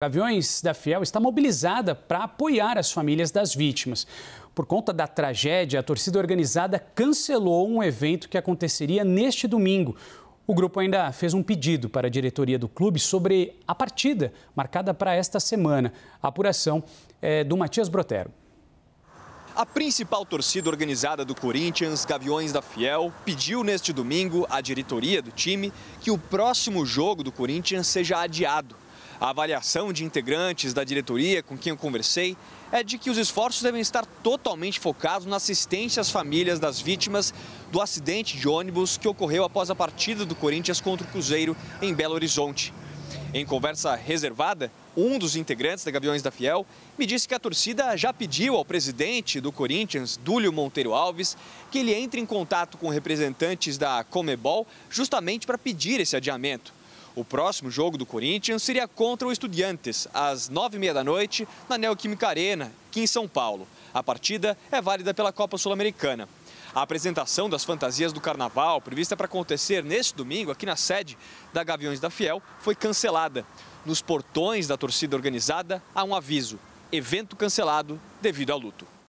Gaviões da Fiel está mobilizada para apoiar as famílias das vítimas. Por conta da tragédia, a torcida organizada cancelou um evento que aconteceria neste domingo. O grupo ainda fez um pedido para a diretoria do clube sobre a partida marcada para esta semana. A apuração é do Matias Brotero. A principal torcida organizada do Corinthians, Gaviões da Fiel, pediu neste domingo à diretoria do time que o próximo jogo do Corinthians seja adiado a avaliação de integrantes da diretoria com quem eu conversei é de que os esforços devem estar totalmente focados na assistência às famílias das vítimas do acidente de ônibus que ocorreu após a partida do Corinthians contra o Cruzeiro em Belo Horizonte. Em conversa reservada, um dos integrantes da Gaviões da Fiel me disse que a torcida já pediu ao presidente do Corinthians, Dúlio Monteiro Alves, que ele entre em contato com representantes da Comebol justamente para pedir esse adiamento. O próximo jogo do Corinthians seria contra o Estudiantes, às nove e meia da noite, na Neoquímica Arena, aqui em São Paulo. A partida é válida pela Copa Sul-Americana. A apresentação das fantasias do carnaval, prevista para acontecer neste domingo aqui na sede da Gaviões da Fiel, foi cancelada. Nos portões da torcida organizada há um aviso: evento cancelado devido a luto.